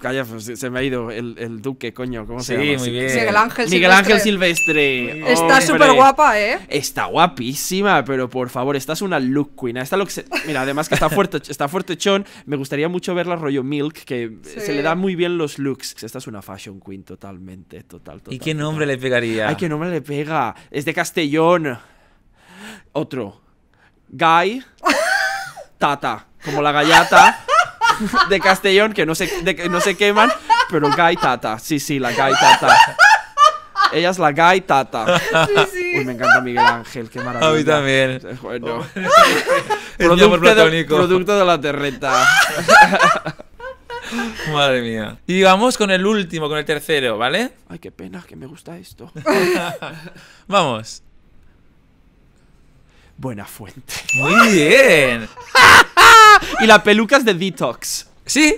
Pues, se, me ha ido el, duque, coño. ¿Cómo se llama? Muy bien. Miguel Ángel Miguel Silvestre. Ángel Silvestre. Está súper guapa, ¿eh? Está guapísima, pero por favor, esta es una look queen. Mira, además que está fuerte, está fuerte chon. Me gustaría mucho verla rollo Milk, que se le da muy bien los looks. Esta es una fashion queen totalmente, total, total. ¿Y qué nombre le pegaría? Ay, qué nombre le pega. Es de Castellón. Otro. Guy. tata, como la gallata de Castellón, que no se, de, no se queman, pero Tata sí, sí, la Tata Ella es la tata. Sí, sí. Uy, me encanta Miguel Ángel, qué maravilla. A mí también. Bueno. producto de la terreta. Madre mía. Y vamos con el último, con el tercero, ¿vale? Ay, qué pena, que me gusta esto. vamos. Buena fuente. Muy bien. y la peluca es de Detox. ¿Sí?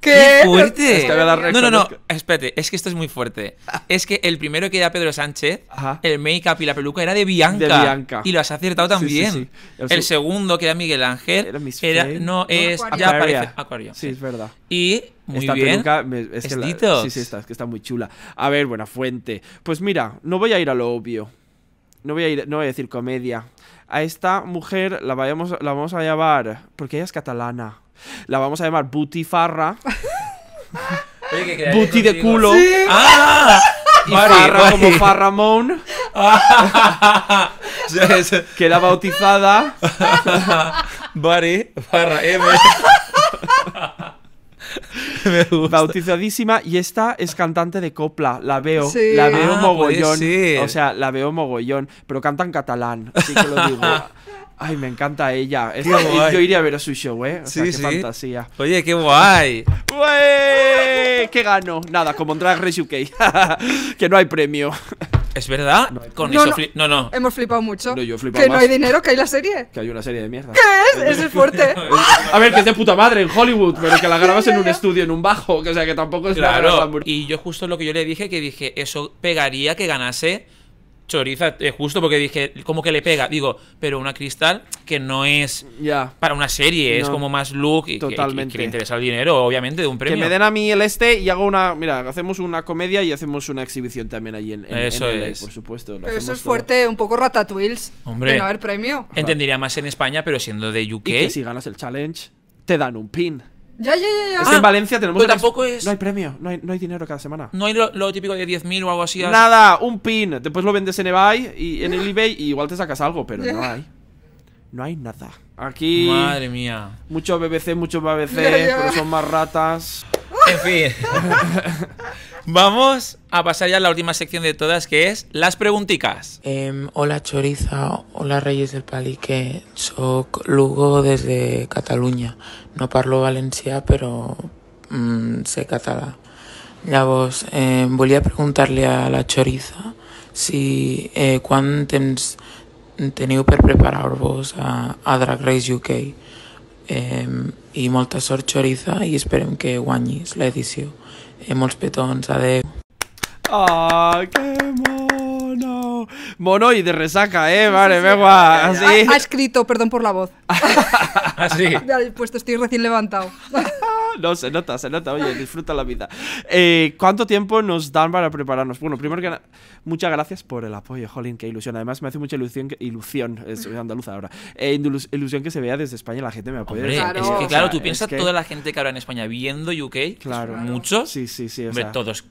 ¿Qué? fuerte! no, no, no, espérate, es que esto es muy fuerte. Es que el primero que era Pedro Sánchez, el make-up y la peluca era de Bianca. De Bianca. Y lo has acertado también. El segundo que era Miguel Ángel, era, no es ya aparece Acuario. Sí, es verdad. Y muy bien. es, que sí, sí, está, es que está muy chula. A ver, buena fuente. Pues mira, no voy a ir a lo obvio. No voy a ir, no voy a decir comedia a esta mujer la, vayamos, la vamos a llamar, porque ella es catalana, la vamos a llamar Butifarra. Farra Buti de culo. ¡Ah! Y farra como Farramón. que la bautizada. Bari, Farra M. Me Bautizadísima. Y esta es cantante de copla. La veo. La veo ah, mogollón. O sea, la veo mogollón. Pero canta en catalán. Así que lo digo. Ay, me encanta ella. yo iría a ver a su show, ¿eh? O sí, qué sí. fantasía. Oye, qué guay. ¡Güey! ¿Qué gano? Nada, como en Drag Race UK. que no hay premio. ¿Es verdad? No, Con no, eso no. no, Hemos flipado mucho. No, yo Que no hay dinero, que hay la serie. Que hay una serie de mierda. ¿Qué es? Ese es fuerte. a ver, que es de puta madre en Hollywood, pero que la grabas en un estudio, en un bajo. o sea, que tampoco es claro. y yo justo lo que yo le dije, que dije, eso pegaría que ganase choriza eh, justo porque dije, como que le pega, digo, pero una cristal que no es para una serie, es como más look y Que, le interesa el dinero, obviamente, de un premio. Que me den a mí el este y hago una, mira, hacemos una comedia y hacemos una exhibición también allí en, Eso es. por supuesto. Pero eso es fuerte, un poco ratatouilles Hombre, de no haber premio. Entendería más en España, pero siendo de UK. Y que si ganas el challenge, te dan un pin. Ya, ya, ya. en ah, Valencia tenemos. tampoco es. No hay premio, no hay, dinero cada semana. No hay lo, típico de 10.000 o algo así. Nada, un pin. Después lo vendes en eBay y en el eBay y igual te sacas algo, pero no hay. No hay nada. Aquí. Madre mía. muchos BBC, muchos BBC, pero son más ratas. En fin. Vamos a pasar ya a la última sección de todas, que es las pregunticas. Em, hola Choriza, hola Reyes del Palique, soy Lugo desde Cataluña. No parlo Valencia, pero mmm, sé català. vos eh, em, volví a preguntarle a la Choriza si eh, quan tenido per preparar-vos a Drag Race UK y em, molta sort choriza y esperem que guanyis la Eh, molts petons, de Ah, qué mono. Mono y de resaca, eh, vale, sí, Así. Ah, ha, ha, escrito, perdón por la voz. Así. Ah, pues estoy recién levantado. No, se nota, se nota. Oye, disfruta la vida. Eh, ¿Cuánto tiempo nos dan para prepararnos? Bueno, primero que nada, muchas gracias por el apoyo, Jolín, qué ilusión. Además, me hace mucha ilusión, que, ilusión, soy andaluza ahora, eh, ilusión que se vea desde España la gente me apoya. claro. Es que claro, tú piensas toda la gente que habrá en España viendo UK, pues claro. muchos, sí, sí, sí, todos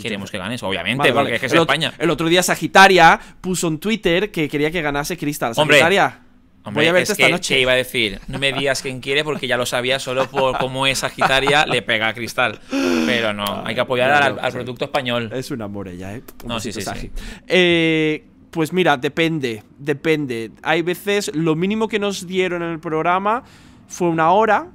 queremos que ganes, obviamente, porque es que es España. el otro día Sagitaria puso en Twitter que quería que ganase Crystal. Sagitaria. Hombre. Voy a verte esta noche. iba a decir, no me digas quién quiere porque ya lo sabía solo por cómo es Sagitaria le pega a Cristal. Pero no, hay que apoyar al, producto español. Es una morella, ¿eh? Un no, sí, sí, sí. Eh, pues mira, depende, depende. Hay veces, lo mínimo que nos dieron en el programa fue una hora,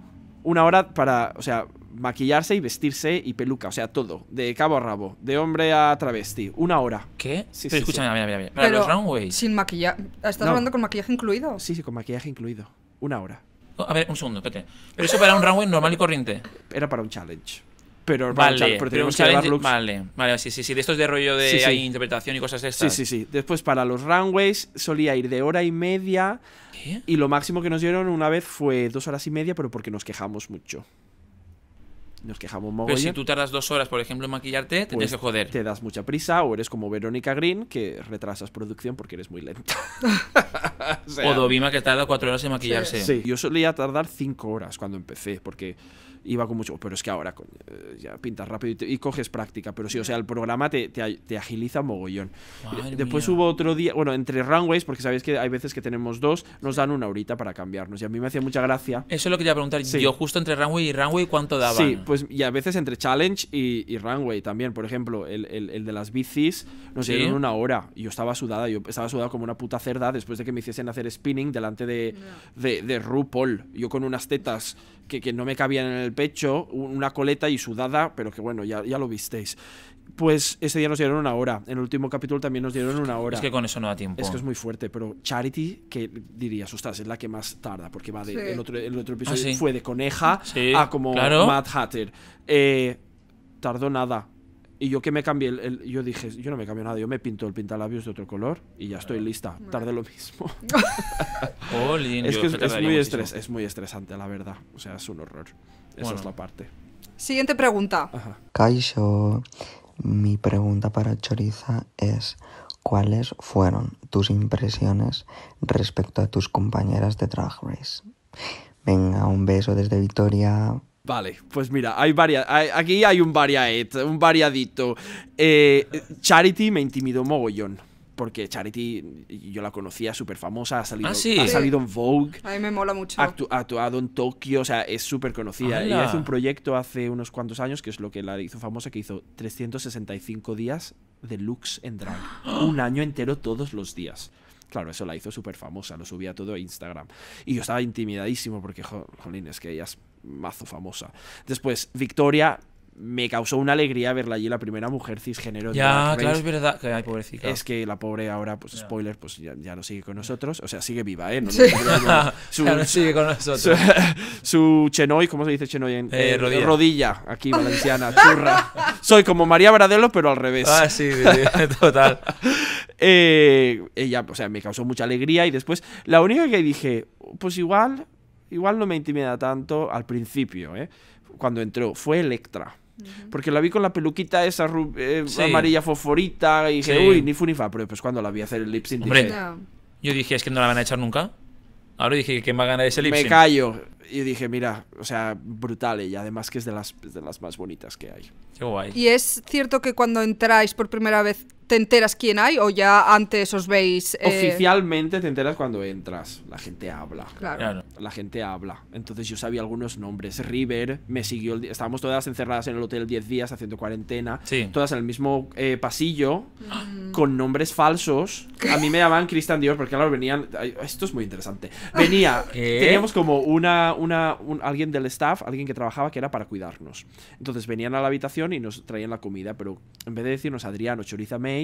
una hora para, o sea, maquillarse y vestirse y peluca, o sea, todo, de cabo a rabo, de hombre a travesti, una hora. ¿Qué? Sí, Pero escúchame, mira, mira, mira. los runways. Sin maquillaje. ¿Estás hablando con maquillaje incluido? Sí, sí, con maquillaje incluido. Una hora. a ver, un segundo, espérate. Pero eso para un runway normal y corriente. Era para un challenge. Pero, vale, pero tenemos que Vale, vale, sí, sí, sí. De estos de rollo de interpretación y cosas de estas. Sí, sí, sí. Después para los runways solía ir de hora y media. ¿Qué? Y lo máximo que nos dieron una vez fue dos horas y media, pero porque nos quejamos mucho nos quejamos mogollón. Pero si tú tardas dos horas, por ejemplo, en maquillarte, tendrías pues que joder. Te das mucha prisa o eres como Verónica Green, que retrasas producción porque eres muy lenta. o, Dovima, que tarda cuatro horas en maquillarse. sí, yo solía tardar cinco horas cuando empecé, porque iba con mucho, oh, pero es que ahora coño, eh, ya pintas rápido y, coges práctica, pero sí, o sea, el programa te, agiliza mogollón. Después hubo otro día, bueno, entre runways, porque sabéis que hay veces que tenemos dos, nos dan una horita para cambiarnos y a mí me hacía mucha gracia. Eso es lo que te preguntar, yo justo entre runway y runway, ¿cuánto daba Sí, pues y a veces entre challenge y, runway también, por ejemplo, el, de las bicis nos dieron una hora y yo estaba sudada, yo estaba sudada como una puta cerda después de que me hiciesen hacer spinning delante de RuPaul, yo con unas tetas que, no me cabían en el pecho, una coleta y sudada, pero que bueno, ya, ya lo visteis. Pues ese día nos dieron una hora. En el último capítulo también nos dieron una hora. Es que con eso no da tiempo. Es que es muy fuerte, pero Charity, que dirías, ostras, es la que más tarda, porque va de, el, otro, el otro ah, episodio fue de coneja a como Mad Hatter. Eh, tardó nada. Y yo que me cambié, yo dije, yo no me cambio nada, yo me pinto el pintalabios de otro color y ya estoy ah. lista. Tarde lo mismo. es que es, muy estresante, la verdad. O sea, es un horror. Esa es la parte. Siguiente pregunta. Kaisho, mi pregunta para Choriza es, ¿cuáles fueron tus impresiones respecto a tus compañeras de Drag Race? Venga, un beso desde Victoria. Vale, pues mira, hay varias. aquí hay un variad un variadito. Eh, Charity me intimidó mogollón. Porque Charity, yo la conocía, súper famosa, ha salido, ah, salido en Vogue. A me mola mucho. Ha actuado en Tokio, o sea, es súper conocida. y hizo un proyecto hace unos cuantos años, que es lo que la hizo famosa, que hizo 365 días de looks en drag. un año entero todos los días. Claro, eso la hizo súper famosa, lo subía todo a Instagram. Y yo estaba intimidadísimo porque, jolín, es que ella es mazo famosa. Después, Victoria, me causó una alegría verla allí, la primera mujer cisgénero. Ya, claro, es verdad. Que, hay pobrecita. Es que la pobre ahora, pues spoiler, pues ya, no sigue con nosotros. O sea, sigue viva, ¿eh? No, no, su, sigue con nosotros. Su, chenoy, ¿cómo se dice chenoy eh, rodilla. aquí, valenciana, churra. Soy como María Bradelo, pero al revés. Ah, sí total. Eh, ella, o sea, me causó mucha alegría y después, la única que dije, pues igual, igual no me intimida tanto al principio, ¿eh? Cuando entró, fue Electra. Porque la vi con la peluquita esa eh, amarilla fosforita y dije, uy, ni fu ni fa. Pero pues cuando la vi hacer el lip yo dije, es que no la van a echar nunca. Ahora dije que me va a ganar ese lip Me callo. Y dije, mira, o sea, brutal ella. Además que es de las, de las más bonitas que hay. Qué guay. Y es cierto que cuando entráis por primera vez te enteras quién hay o ya antes os veis. Eh, Oficialmente te enteras cuando entras. La gente habla. Claro. La gente habla. Entonces yo sabía algunos nombres. River me siguió. El... Estábamos todas encerradas en el hotel 10 días haciendo cuarentena. Sí. Todas en el mismo eh, pasillo. Mm. Con nombres falsos. A mí me llamaban Cristian Dios porque, claro, venían. Esto es muy interesante. Venía. Teníamos como una. una alguien del staff, alguien que trabajaba que era para cuidarnos. Entonces venían a la habitación y nos traían la comida. Pero en vez de decirnos Adriano, May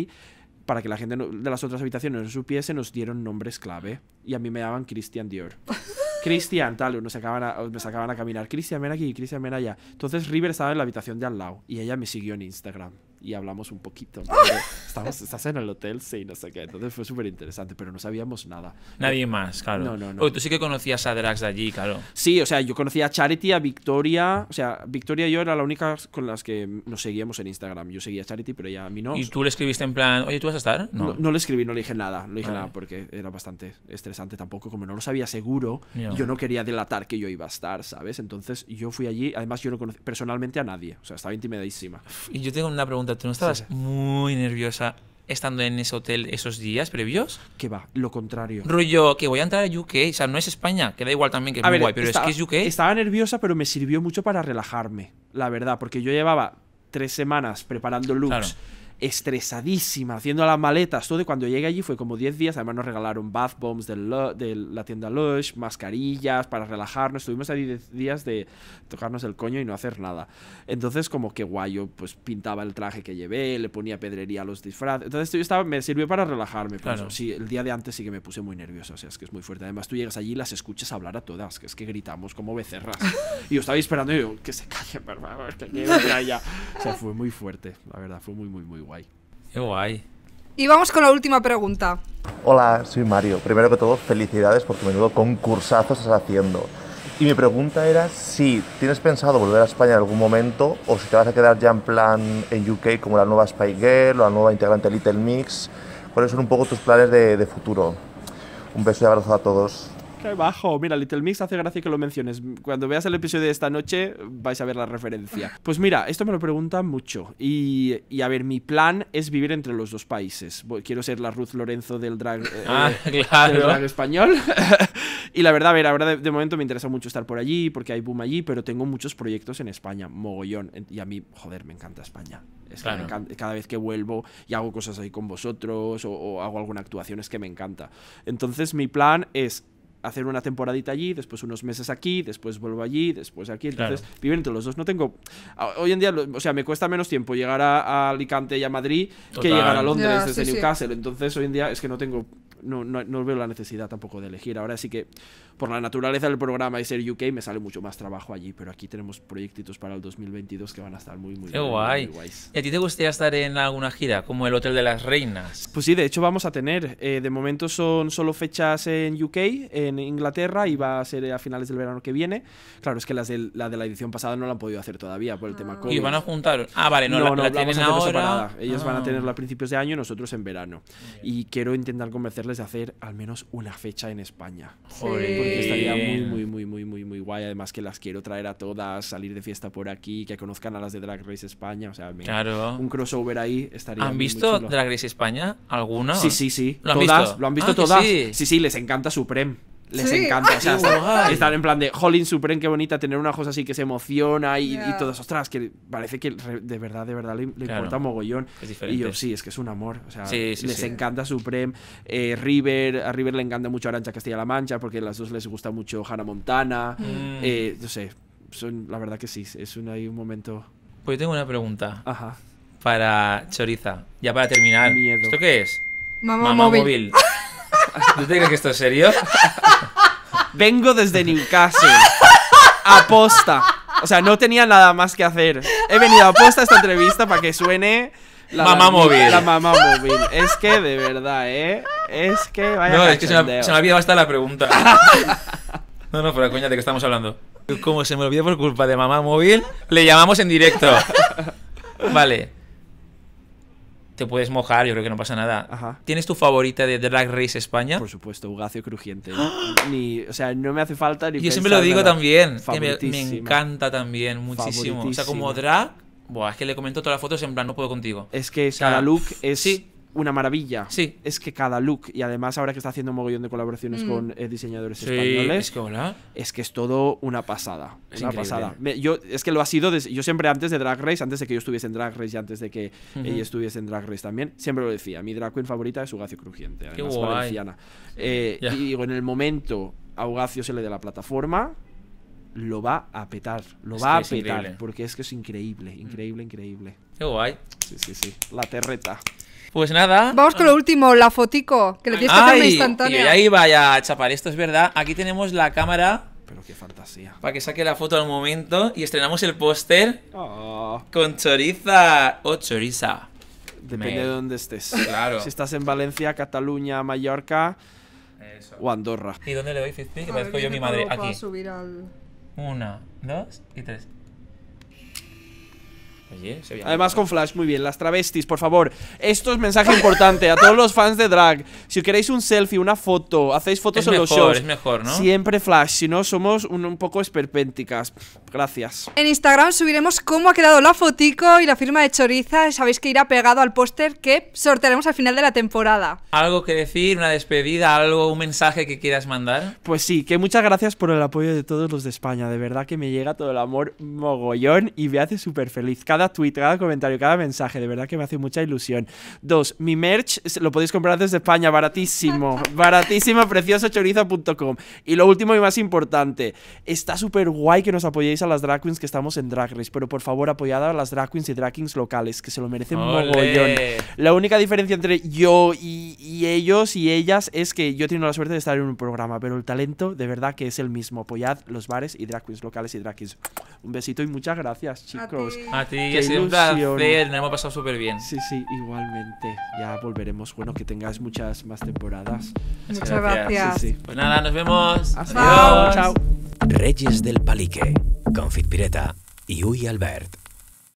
para que la gente de las otras habitaciones no supiese, nos dieron nombres clave. Y a mí me daban Christian Dior. Christian, tal, nos sacaban a, me sacaban a caminar. Christian ven aquí, Christian ven allá. Entonces River estaba en la habitación de al lado y ella me siguió en Instagram y hablamos un poquito. estás en el hotel, sí, no sé qué. Entonces fue súper interesante, pero no sabíamos nada. Nadie más, claro. No, no, no. Oye, tú sí que conocías a Drax de allí, claro. Sí, o sea, yo conocía a Charity, a Victoria. O sea, Victoria y yo era la única con las que nos seguíamos en Instagram. Yo seguía a Charity, pero ella a mí no. ¿Y tú le escribiste en plan, oye, tú vas a estar? No, no, le escribí, no le dije nada. No le dije nada porque era bastante estresante tampoco. Como no lo sabía seguro, yo no quería delatar que yo iba a estar, ¿sabes? Entonces yo fui allí. Además, yo no conocía personalmente a nadie. O sea, estaba intimidadísima. Y yo tengo una pregunta tú no estabas muy nerviosa estando en ese hotel esos días previos? Que va, lo contrario. Rollo, que voy a entrar a UK, o sea, no es España, que da igual también que es pero es que UK. Estaba nerviosa, pero me sirvió mucho para relajarme, la verdad, porque yo llevaba tres semanas preparando looks estresadísima, haciendo las maletas, todo. Y cuando llegué allí fue como 10 días. Además, nos regalaron bath bombs de la tienda Lush, mascarillas para relajarnos. Estuvimos ahí 10 días de tocarnos el coño y no hacer nada. Entonces, como que guay, yo pues pintaba el traje que llevé, le ponía pedrería a los disfraces. Entonces, yo estaba, me sirvió para relajarme. el día de antes sí que me puse muy nervioso. O sea, es que es muy fuerte. Además, tú llegas allí y las escuchas hablar a todas, que es que gritamos como becerras. y yo estaba esperando y yo, que se callen, por favor, que quiero allá. O sea, fue muy fuerte, la verdad, fue muy, muy, muy Qué guay. Y vamos con la última pregunta. Hola, soy Mario. Primero que todo, felicidades por tu menudo concursazo estás haciendo. Y mi pregunta era si tienes pensado volver a España en algún momento o si te vas a quedar ya en plan en UK como la nueva Spy Girl o la nueva integrante Little Mix. ¿Cuáles son un poco tus planes de, de futuro? Un beso y abrazo a todos. Qué Mira, Little Mix hace gracia que lo menciones. Cuando veas el episodio de esta noche, vais a ver la referencia. Ah. Pues mira, esto me lo preguntan mucho. Y, a ver, mi plan es vivir entre los dos países. Quiero ser la Ruth Lorenzo del drag, eh, ah, español. y la verdad, a ver, ahora de, momento me interesa mucho estar por allí, porque hay boom allí, pero tengo muchos proyectos en España, mogollón. Y a mí, joder, me encanta España. Es que cada vez que vuelvo y hago cosas ahí con vosotros o, o hago alguna actuación es que me encanta. Entonces mi plan es hacer una temporadita allí, después unos meses aquí, después vuelvo allí, después aquí. Entonces, viviendo entre los dos. No tengo. Hoy en día, o sea, me cuesta menos tiempo llegar a, Alicante y a Madrid que llegar a Londres desde Newcastle. Entonces, hoy en día es que no tengo no, no, no, veo la necesidad tampoco de elegir. Ahora sí que por la naturaleza del programa y ser UK me sale mucho más trabajo allí, pero aquí tenemos proyectitos para el 2022 que van a estar muy, muy, Qué guay. guays. ¿Y a ti te gustaría estar en alguna gira como el Hotel de las Reinas? Pues sí, de hecho vamos a tener. Eh, de momento son solo fechas en UK, en Inglaterra, y va a ser a finales del verano que viene. Claro, es que las de, la de la edición pasada no la han podido hacer todavía por el tema ah. COVID. Y van a juntar. Ah, vale, no, la, tienen ahora. Ellos van a ah. tenerla a principios de año y nosotros en verano. Y quiero intentar convencer de hacer al menos una fecha en España. Porque estaría muy, muy, muy, muy, muy, muy guay. Además que las quiero traer a todas, salir de fiesta por aquí, que conozcan a las de Drag Race España. O sea, un crossover ahí estaría. ¿Han muy, visto Drag Race España? ¿Alguna? Sí, sí, sí. ¿Lo han visto? Lo han visto ah, todas. Sí. sí, sí, les encanta Supreme les encanta. Están estar, en plan de, jolín, supreme, qué bonita tener una cosa así que se emociona y, y todas, ostras, que parece que de verdad, de verdad le, importa mogollón. y yo, sí, es que es un amor. les encanta Supreme. Eh, River, a River le encanta mucho Arancha Castilla-La Mancha porque a las dos les gusta mucho Hannah Montana. Mm. Eh, no sé, son, la verdad que sí, es un, hay un momento. Pues yo tengo una pregunta. Ajá. Para Choriza, ya para terminar. ¿Esto qué es? Mamá, Mamá móvil. ¿Tú te crees que esto es serio? Vengo desde Newcastle. Aposta. O sea, no tenía nada más que hacer. He venido aposta a esta entrevista para que suene. La mamá móvil. La mamá móvil. Es que de verdad, ¿eh? Es que vaya. No, es que se me, se me hasta la pregunta. No, no, pero coña, ¿de qué estamos hablando? Como se me olvidó por culpa de mamá móvil, le llamamos en directo. Vale te puedes mojar, yo creo que no pasa nada. ¿Tienes tu favorita de Drag Race España? Por supuesto, Ugacio Crujiente. ¡Ah! ni, o sea, no me hace falta ni. Yo siempre lo digo también, me, encanta también, muchísimo. O sea, como drag, buah, es que le comento todas las fotos en plan, no puedo contigo. Es que cada look es. Sí una maravilla sí. es que cada look, y además ahora que está haciendo un mogollón de colaboraciones mm. con eh, diseñadores españoles, es que, es todo una pasada. Es una pasada. yo, es que lo ha sido, yo siempre antes de Drag Race, antes de que yo estuviese en Drag Race y antes de que ella estuviese en Drag Race también, siempre lo decía, mi drag queen favorita es Ugacio Crujiente, Qué valenciana. Eh, y digo, en el momento a Ugacio se le dé la plataforma, lo va a petar, lo va a petar, porque es que es increíble, increíble, increíble. Qué guay. Sí, sí, sí, la terreta. Pues nada. Vamos con lo último, la fotico, que le tienes que hacer instantánea. Y ahí vaya, chapar, esto es verdad. Aquí tenemos la cámara. Pero qué fantasía. Para que saque la foto al momento y estrenamos el póster oh. con choriza o oh, choriza. Depende de dónde estés. Claro. si estás en Valencia, Cataluña, Mallorca o Andorra. ¿Y dónde le doy 50? Que parezco yo mi madre. Aquí. Subir al... Una, dos y tres. Además con Flash, muy bien. Las travestis, por favor. Esto es mensaje importante a todos los fans de drag. Si queréis un selfie, una foto, hacéis fotos en los shows. Es mejor, ¿no? Siempre Flash, si no somos un, poco esperpénticas. Gracias. En Instagram subiremos cómo ha quedado la fotico y la firma de Choriza. Sabéis que irá pegado al póster que sortearemos al final de la temporada. ¿Algo que decir? ¿Una despedida? ¿Algo? ¿Un mensaje que quieras mandar? Pues sí, que muchas gracias por el apoyo de todos los de España. De verdad que me llega todo el amor mogollón y me hace súper feliz cada tweet, cada comentario, cada mensaje. De verdad que me hace mucha ilusión. Dos, mi merch lo podéis comprar desde España, baratísimo. baratísimo, preciosochorizo.com. Y lo último y más importante, está súper guay que nos apoyéis a las drag queens que estamos en Drag Race, pero por favor apoyad a las drag queens y drag locales, que se lo merecen mogollón. La única diferencia entre yo y, ellos y ellas es que yo tengo la suerte de estar en un programa, pero el talento de verdad que es el mismo. Apoyad los bares y drag queens locales y drag Un besito y muchas gracias, chicos. A ti. Sí, ha sido un placer, nos hemos pasado súper bien. Sí, sí, igualmente. Ya volveremos. Bueno, que tengáis muchas más temporadas. Muchas gracias. Pues nada, nos vemos. Hasta luego, Chao. Reyes del Palique, Confit Pireta y Uy Albert.